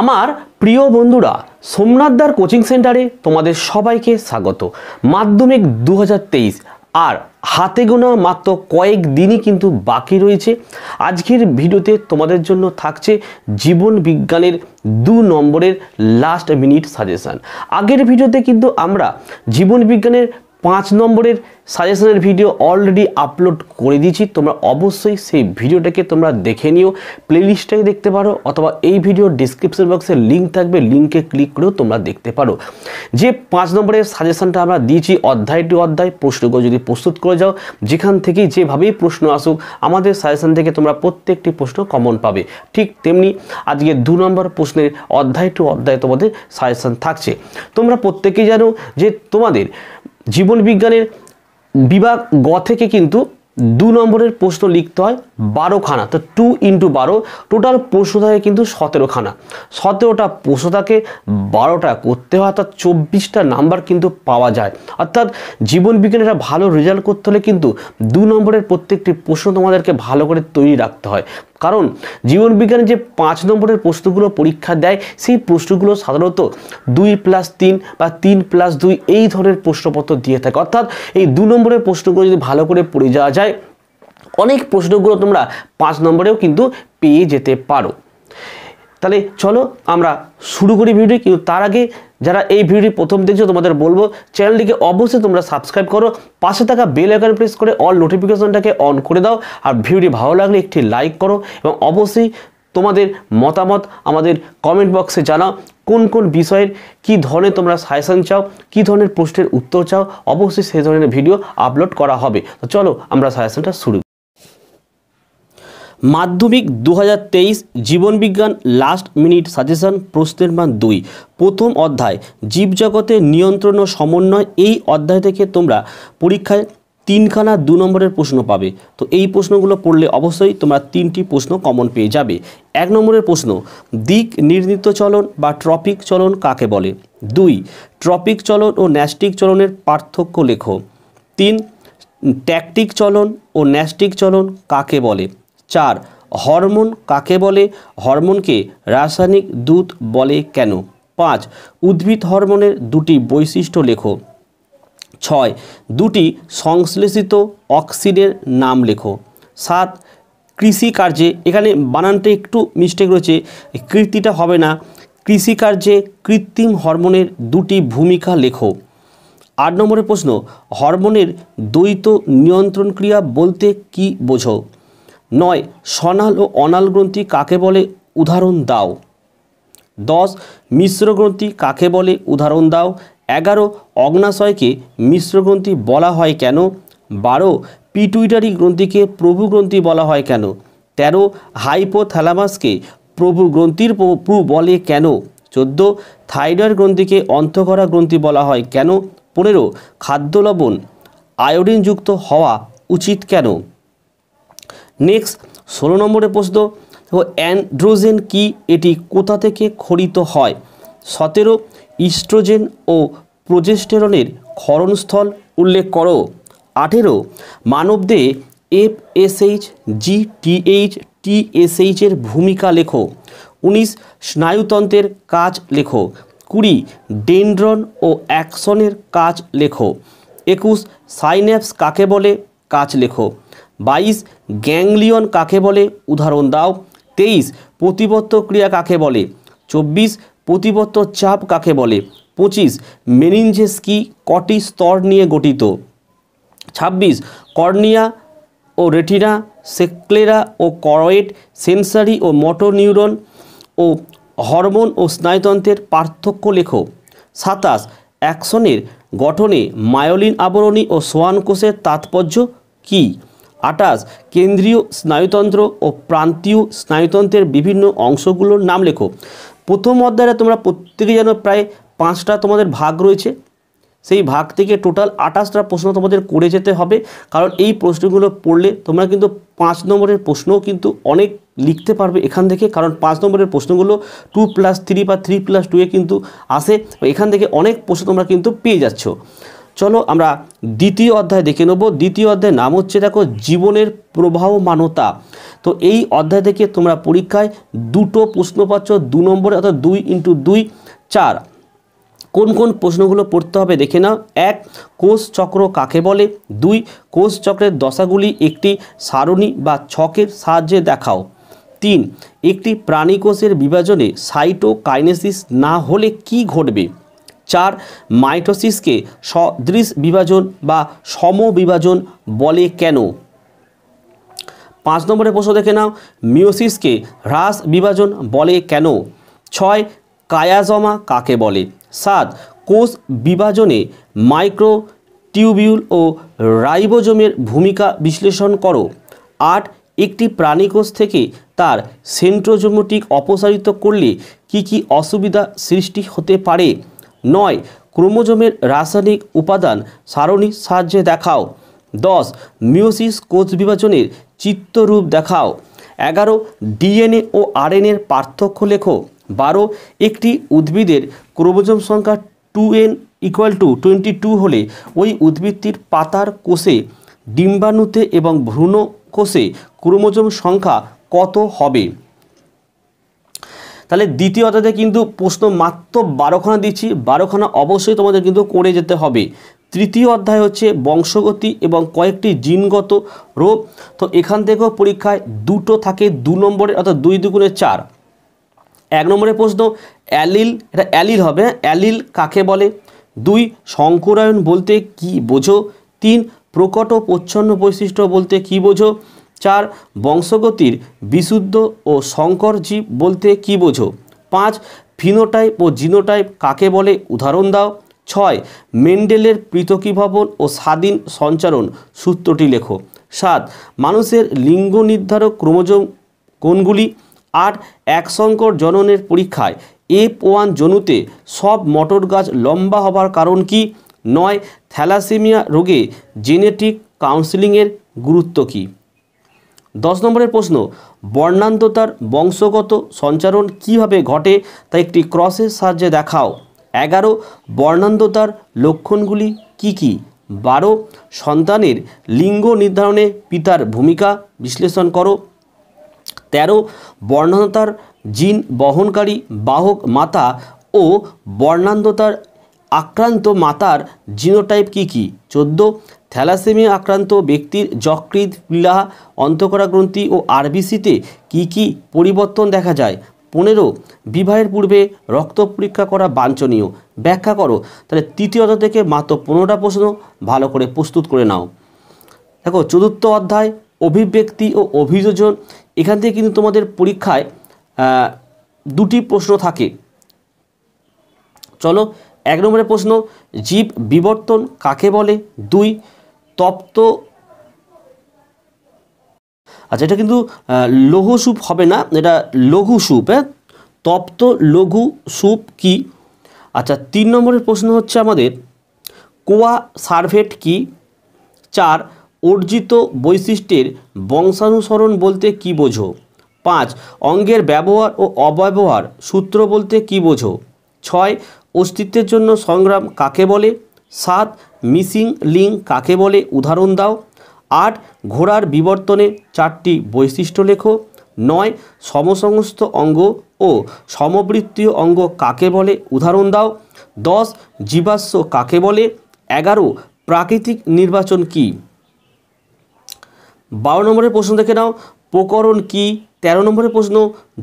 আমার প্রিয় বন্ধুরা সোমনাথদার কোচিং সেন্টারে তোমাদের সবাইকে স্বাগত মাধ্যমিক দু আর হাতে গোনা মাত্র কয়েক দিনই কিন্তু বাকি রয়েছে আজকের ভিডিওতে তোমাদের জন্য থাকছে জীবন বিজ্ঞানের দু নম্বরের লাস্ট মিনিট সাজেশান আগের ভিডিওতে কিন্তু আমরা জীবন বিজ্ঞানের পাঁচ নম্বরের সাজেশনের ভিডিও অলরেডি আপলোড করে দিয়েছি তোমরা অবশ্যই সেই ভিডিওটাকে তোমরা দেখে নিও প্লেলিস্টটাকে দেখতে পারো অথবা এই ভিডিও ডিসক্রিপশন বক্সে লিঙ্ক থাকবে লিঙ্কে ক্লিক করেও তোমরা দেখতে পারো যে পাঁচ নম্বরের সাজেশনটা আমরা দিয়েছি অধ্যায় টু অধ্যায় প্রশ্নগুলো যদি প্রস্তুত করে যাও যেখান থেকে যেভাবেই প্রশ্ন আসুক আমাদের সাজেশন থেকে তোমরা প্রত্যেকটি প্রশ্ন কমন পাবে ঠিক তেমনি আজকে দু নম্বর প্রশ্নের অধ্যায় টু অধ্যায় তোমাদের সাজেশন থাকছে তোমরা প্রত্যেকেই জানো যে তোমাদের জীবন বিজ্ঞানের বিভাগ গ থেকে কিন্তু দু নম্বরের প্রশ্ন লিখতে হয় বারোখানা তো টু ইন্টু বারো টোটাল প্রশ্ন থাকে কিন্তু সতেরোখানা সতেরোটা প্রশ্ন থাকে বারোটা করতে হয় অর্থাৎ চব্বিশটা নাম্বার কিন্তু পাওয়া যায় অর্থাৎ জীবন বিজ্ঞানে ভালো রেজাল্ট করতে হলে কিন্তু দু নম্বরের প্রত্যেকটি প্রশ্ন তোমাদেরকে ভালো করে তৈরি রাখতে হয় কারণ জীবনবিজ্ঞানে যে পাঁচ নম্বরের প্রশ্নগুলো পরীক্ষা দেয় সেই প্রশ্নগুলো সাধারণত দুই প্লাস তিন বা তিন প্লাস দুই এই ধরনের প্রশ্নপত্র দিয়ে থাকে অর্থাৎ এই দু নম্বরের প্রশ্নগুলো যদি ভালো করে পড়ে যাওয়া যায় অনেক প্রশ্নগুলো তোমরা পাঁচ নম্বরেও কিন্তু পেয়ে যেতে পারো তাহলে চলো আমরা শুরু করি ভিডিও কিন্তু তার আগে যারা এই ভিডিওটি প্রথম দেখছো তোমাদের বলবো চ্যানেলটিকে অবশ্যই তোমরা সাবস্ক্রাইব করো পাশে থাকা বেল আইকন প্রেস করে অল নোটিফিকেশনটাকে অন করে দাও আর ভিডিওটি ভালো লাগলে একটি লাইক করো এবং অবশ্যই তোমাদের মতামত আমাদের কমেন্ট বক্সে জানাও কোন কোন বিষয়ের কি ধরনের তোমরা সাজেশন চাও কি ধরনের প্রশ্নের উত্তর চাও অবশ্যই সেই ধরনের ভিডিও আপলোড করা হবে তো চলো আমরা সাজেশনটা শুরু মাধ্যমিক দু জীবনবিজ্ঞান লাস্ট মিনিট সাজেশন প্রশ্নের মান দুই প্রথম অধ্যায় জীবজগতের নিয়ন্ত্রণ ও সমন্বয় এই অধ্যায় থেকে তোমরা পরীক্ষায় তিনখানা দু নম্বরের প্রশ্ন পাবে তো এই প্রশ্নগুলো পড়লে অবশ্যই তোমরা তিনটি প্রশ্ন কমন পেয়ে যাবে এক নম্বরের প্রশ্ন দিক নির্দিত চলন বা ট্রপিক চলন কাকে বলে দুই ট্রপিক চলন ও ন্যাস্টিক চলনের পার্থক্য লেখো তিন ট্যাকটিক চলন ও ন্যাস্টিক চলন কাকে বলে চার হরমোন কাকে বলে হরমোনকে রাসায়নিক দূত বলে কেন পাঁচ উদ্ভিদ হরমোনের দুটি বৈশিষ্ট্য লেখো ছয় দুটি সংশ্লেষিত অক্সিডের নাম লেখো সাত কৃষিকার্যে এখানে বানানটা একটু মিস্টেক রয়েছে কৃতিটা হবে না কৃষিকার্যে কৃত্রিম হরমোনের দুটি ভূমিকা লেখো আট নম্বরের প্রশ্ন হরমোনের দ্বৈত নিয়ন্ত্রণ ক্রিয়া বলতে কি বোঝো নয় সনাল ও অনাল গ্রন্থি কাকে বলে উদাহরণ দাও দশ মিশ্র গ্রন্থি কাকে বলে উদাহরণ দাও এগারো অগ্নাশয়কে মিশ্র গ্রন্থি বলা হয় কেন বারো পিটুইটারি গ্রন্থিকে প্রভু গ্রন্থি বলা হয় কেন তেরো হাইপোথ্যালামাসকে প্রভু গ্রন্থির প্রভু বলে কেন চোদ্দ থাইরয়েড গ্রন্থিকে অন্তঃকরা গ্রন্থি বলা হয় কেন পনেরো খাদ্য লবণ আয়োডিনযুক্ত হওয়া উচিত কেন নেক্সট ষোলো নম্বরে প্রশ্ন দেখো অ্যান্ড্রোজেন কি এটি কোথা থেকে খরিত হয় সতেরো ইস্ট্রোজেন ও প্রোজেস্টেরনের ক্ষরণস্থল উল্লেখ করো আঠেরো মানবদে এফ এসএইচ জি টিএইচ টিএসএইচের ভূমিকা লেখো উনিশ স্নায়ুতন্ত্রের কাজ লেখো কুড়ি ডেন্ড্রন ও অ্যাকশনের কাজ লেখো একুশ সাইন্যাপস কাকে বলে কাজ লেখো বাইশ গ্যাংলিয়ন কাকে বলে উদাহরণ দাও তেইশ প্রতিবর্ত ক্রিয়া কাকে বলে চব্বিশ প্রতিবর্ত চাপ কাকে বলে পঁচিশ মেনিনজেস কি কটি স্তর নিয়ে গঠিত ছাব্বিশ কর্নিয়া ও রেটিনা সেক্লেরা ও করয়েট সেন্সারি ও মোটর নিউরন ও হরমোন ও স্নায়ুতন্ত্রের পার্থক্য লেখো সাতাশ অ্যাকশনের গঠনে মায়োলিন আবরণী ও সোয়ান কোষের তাৎপর্য কী আটাশ কেন্দ্রীয় স্নায়ুতন্ত্র ও প্রান্তীয় স্নায়ুতন্ত্রের বিভিন্ন অংশগুলোর নাম লেখো প্রথম অধ্যায়ে তোমরা প্রত্যেকে যেন প্রায় পাঁচটা তোমাদের ভাগ রয়েছে সেই ভাগ থেকে টোটাল আটাশটা প্রশ্ন তোমাদের করে যেতে হবে কারণ এই প্রশ্নগুলো পড়লে তোমরা কিন্তু পাঁচ নম্বরের প্রশ্নও কিন্তু অনেক লিখতে পারবে এখান থেকে কারণ পাঁচ নম্বরের প্রশ্নগুলো টু প্লাস থ্রি বা থ্রি প্লাস টুয়ে কিন্তু আসে এখান থেকে অনেক প্রশ্ন তোমরা কিন্তু পেয়ে যাচ্ছ চলো আমরা দ্বিতীয় অধ্যায় দেখে নেব দ্বিতীয় অধ্যায় নাম হচ্ছে দেখো জীবনের প্রবাহমানতা তো এই অধ্যায় থেকে তোমরা পরীক্ষায় দুটো প্রশ্ন পাচ্ছ দু নম্বরে অর্থাৎ দুই ইন্টু দুই চার কোন কোন প্রশ্নগুলো পড়তে হবে দেখে নাও এক কোষ চক্র কাকে বলে দুই কোষ চক্রের দশাগুলি একটি সারণী বা ছকের সাহায্যে দেখাও তিন একটি প্রাণী কোষের বিভাজনে সাইটোকাইনেসিস না হলে কি ঘটবে চার মাইটোসিসকে সদৃশ বিভাজন বা সম বিভাজন বলে কেন পাঁচ নম্বরের প্রশ্ন দেখে নাও মিওসিসকে হ্রাস বিভাজন বলে কেন ছয় কায়াজমা কাকে বলে সাত কোষ বিভাজনে মাইক্রো টিউবিউল ও রাইবোজোমের ভূমিকা বিশ্লেষণ করো আট একটি প্রাণীকোষ থেকে তার সেন্ট্রোজোমোটিক অপসারিত করলে কি কি অসুবিধা সৃষ্টি হতে পারে নয় ক্রোমোজোমের রাসায়নিক উপাদান সারণীর সাহায্যে দেখাও দশ মিওসিস কোষ বিভাজনের চিত্তরূপ দেখাও এগারো ডিএনএ ও আরএনএর পার্থক্য লেখো বারো একটি উদ্ভিদের ক্রোমোজোম সংখ্যা two N equal to twenty two হলে ওই উদ্ভিদটির পাতার কোষে ডিম্বাণুতে এবং ভ্রূণ কোষে ক্রোমোজোম সংখ্যা কত হবে তাহলে দ্বিতীয় অধ্যায়তে কিন্তু প্রশ্ন মাত্র বারোখানা দিচ্ছি বারোখানা অবশ্যই তোমাদের কিন্তু করে যেতে হবে তৃতীয় অধ্যায় হচ্ছে বংশগতি এবং কয়েকটি জিনগত রোগ তো এখান থেকেও পরীক্ষায় দুটো থাকে দু নম্বরে অর্থাৎ দুই দুগুণে চার এক নম্বরের প্রশ্ন অ্যালিল এটা অ্যালিল হবে হ্যাঁ? অ্যালিল কাকে বলে দুই সংকরায়ন বলতে কি বোঝো তিন প্রকট ও প্রচ্ছন্ন বৈশিষ্ট্য বলতে কি বোঝো চার বংশগতির বিশুদ্ধ ও শঙ্কর জীব বলতে কি বোঝো পাঁচ ফিনোটাইপ ও জিনোটাইপ কাকে বলে উদাহরণ দাও ছয় মেন্ডেলের পৃথকীভবন ও স্বাধীন সঞ্চারণ সূত্রটি লেখো সাত মানুষের লিঙ্গ নির্ধারক ক্রোমোজোম কোনগুলি আট এক সংকর জননের পরীক্ষায় এফ ওয়ান জনুতে সব মটর গাছ লম্বা হবার কারণ কি নয় থ্যালাসেমিয়া রোগে জেনেটিক কাউন্সিলিংয়ের গুরুত্ব কী দশ নম্বরের প্রশ্ন বর্ণান্ততার বংশগত সঞ্চারণ কিভাবে ঘটে তা একটি ক্রসের সাহায্যে দেখাও এগারো বর্ণান্ততার লক্ষণগুলি কি কি বারো সন্তানের লিঙ্গ নির্ধারণে পিতার ভূমিকা বিশ্লেষণ করো তেরো বর্ণান্ততার জিন বহনকারী বাহক মাতা ও বর্ণান্ততার আক্রান্ত মাতার জিনোটাইপ কি কি চোদ্দো থ্যালাসেমি আক্রান্ত ব্যক্তির যকৃৎ পিলা অন্তকরা গ্রন্থি ও আরবিসিতে কি কি পরিবর্তন দেখা যায় পনেরো বিবাহের পূর্বে রক্ত পরীক্ষা করা বাঞ্ছনীয় ব্যাখ্যা করো তাহলে তৃতীয় অধ্যায় থেকে মাত্র পনেরোটা প্রশ্ন ভালো করে প্রস্তুত করে নাও দেখো চতুর্থ অধ্যায় অভিব্যক্তি ও অভিযোজন এখান থেকে কিন্তু তোমাদের পরীক্ষায় দুটি প্রশ্ন থাকে চলো এক নম্বরের প্রশ্ন জীব বিবর্তন কাকে বলে দুই তপ্ত আচ্ছা এটা কিন্তু লঘু স্যুপ হবে না এটা লঘু সুপ হ্যাঁ তপ্ত লঘু স্যুপ কি আচ্ছা তিন নম্বরের প্রশ্ন হচ্ছে আমাদের কোয়া সার্ভেট কি চার অর্জিত বৈশিষ্ট্যের বংশানুসরণ বলতে কি বোঝো পাঁচ অঙ্গের ব্যবহার ও অব্যবহার সূত্র বলতে কি বোঝো ছয় অস্তিত্বের জন্য সংগ্রাম কাকে বলে সাত মিসিং লিঙ্ক কাকে বলে উদাহরণ দাও আট ঘোড়ার বিবর্তনে চারটি বৈশিষ্ট্য লেখো নয় সমসংস্ত অঙ্গ ও সমবৃত্তীয় অঙ্গ কাকে বলে উদাহরণ দাও দশ জীবাশ্ম কাকে বলে এগারো প্রাকৃতিক নির্বাচন কি বারো নম্বরের প্রশ্ন দেখে নাও প্রকরণ কি তেরো নম্বরের প্রশ্ন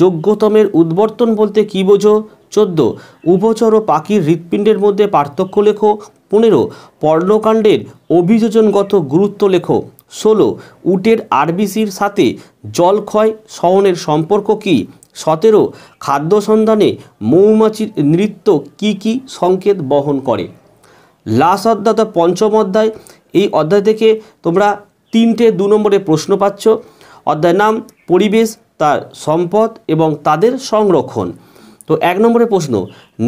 যোগ্যতমের উদ্বর্তন বলতে কি বোঝো চোদ্দ উভচর ও পাখির হৃৎপিণ্ডের মধ্যে পার্থক্য লেখো পনেরো পর্ণকাণ্ডের অভিযোজনগত গুরুত্ব লেখো ষোলো উটের আরবিসির সাথে জলক্ষয় সহনের সম্পর্ক কি সতেরো খাদ্য সন্ধানে মৌমাছির নৃত্য কি কি সংকেত বহন করে লাস অধ্যায় পঞ্চম অধ্যায় এই অধ্যায় থেকে তোমরা তিনটে দু নম্বরে প্রশ্ন পাচ্ছ অধ্যায় নাম পরিবেশ তার সম্পদ এবং তাদের সংরক্ষণ তো এক নম্বরে প্রশ্ন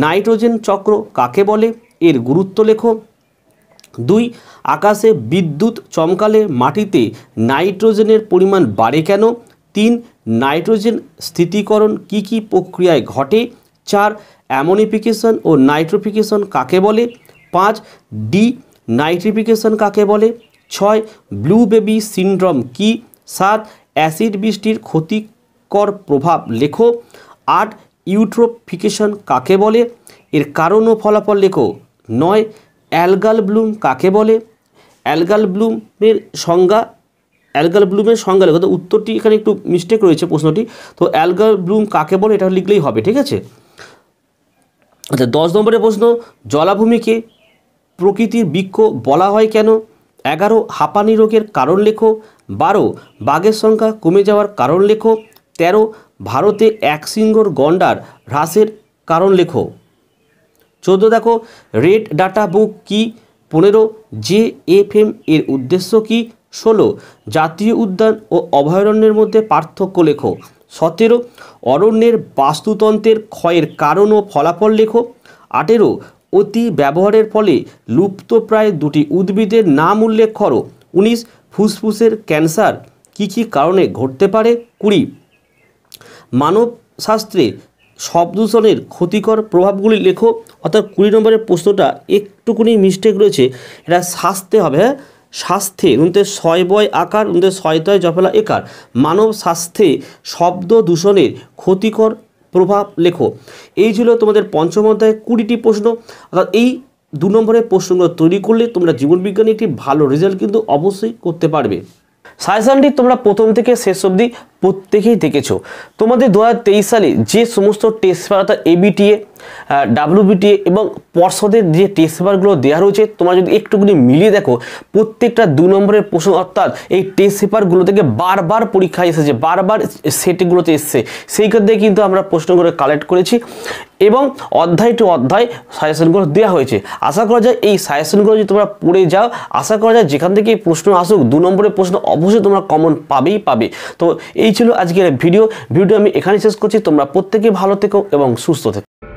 নাইট্রোজেন চক্র কাকে বলে এর গুরুত্ব লেখো দুই আকাশে বিদ্যুৎ চমকালে মাটিতে নাইট্রোজেনের পরিমাণ বাড়ে কেন তিন নাইট্রোজেন স্থিতিকরণ কি কি প্রক্রিয়ায় ঘটে চার অ্যামোনিফিকেশন ও নাইট্রোফিকেশন কাকে বলে পাঁচ ডি নাইট্রিফিকেশন কাকে বলে ছয় ব্লু বেবি সিন্ড্রোম কি সাত অ্যাসিড বৃষ্টির ক্ষতিকর প্রভাব লেখো আট ইউট্রোফিকেশন কাকে বলে এর কারণ ও ফলাফল লেখো নয় অ্যালগাল ব্লুম কাকে বলে অ্যালগাল ব্লুমের সংজ্ঞা অ্যালগাল ব্লুমের সংজ্ঞা লেখো তো উত্তরটি এখানে একটু মিস্টেক রয়েছে প্রশ্নটি তো অ্যালগাল ব্লুম কাকে বলে এটা লিখলেই হবে ঠিক আছে আচ্ছা দশ নম্বরের প্রশ্ন জলাভূমিকে প্রকৃতির বৃক্ষ বলা হয় কেন এগারো হাঁপানি রোগের কারণ লেখো বারো বাঘের সংখ্যা কমে যাওয়ার কারণ লেখো তেরো ভারতে এক সিংহর গন্ডার হ্রাসের কারণ লেখো চোদ্দ দেখো রেড ডাটা বুক কি পনেরো জে এফ এম এর উদ্দেশ্য কি ষোলো জাতীয় উদ্যান ও অভয়ারণ্যের মধ্যে পার্থক্য লেখো সতেরো অরণ্যের বাস্তুতন্ত্রের ক্ষয়ের কারণ ও ফলাফল লেখো আঠেরো অতি ব্যবহারের ফলে লুপ্তপ্রায় দুটি উদ্ভিদের নাম উল্লেখ করো উনিশ ফুসফুসের ক্যান্সার কি কী কারণে ঘটতে পারে কুড়ি মানব শাস্ত্রে শব্দূষণের ক্ষতিকর প্রভাবগুলি লেখো অর্থাৎ কুড়ি নম্বরের প্রশ্নটা একটুকুনি মিস্টেক রয়েছে এটা স্বাস্থ্যে হবে হ্যাঁ স্বাস্থ্যে উনতে ছয় বয় আকার উনতে ছয় তয় জফেলা একার মানব স্বাস্থ্যে শব্দ দূষণের ক্ষতিকর প্রভাব লেখো এই ছিল তোমাদের পঞ্চম অধ্যায় কুড়িটি প্রশ্ন অর্থাৎ এই দু নম্বরের প্রশ্নগুলো তৈরি করলে তোমরা জীবনবিজ্ঞানে একটি ভালো রেজাল্ট কিন্তু অবশ্যই করতে পারবে সাজেশানটি তোমরা প্রথম থেকে শেষ অবধি প্রত্যেকেই দেখেছো তোমাদের দু সালে যে সমস্ত টেস্ট পেপার অর্থাৎ এবিটিএ ডাব্লিউবিটি এবং পর্ষদের যে টেস্ট পেপারগুলো দেওয়া রয়েছে তোমরা যদি একটুখানি মিলিয়ে দেখো প্রত্যেকটা দু নম্বরের প্রশ্ন অর্থাৎ এই টেস্ট পেপারগুলো থেকে বারবার পরীক্ষায় এসেছে বারবার সেটগুলোতে এসছে সেই ক্ষেত্রে কিন্তু আমরা প্রশ্নগুলো কালেক্ট করেছি এবং অধ্যায় টু অধ্যায় সাজেশনগুলো দেওয়া হয়েছে আশা করা যায় এই সাজেশনগুলো যদি তোমরা পড়ে যাও আশা করা যায় যেখান থেকে প্রশ্ন আসুক দু নম্বরের প্রশ্ন অবশ্যই তোমরা কমন পাবেই পাবে তো এই ছিল আজকের ভিডিও ভিডিও আমি এখানে শেষ করছি তোমরা প্রত্যেকে ভালো থেকো এবং সুস্থ থেকো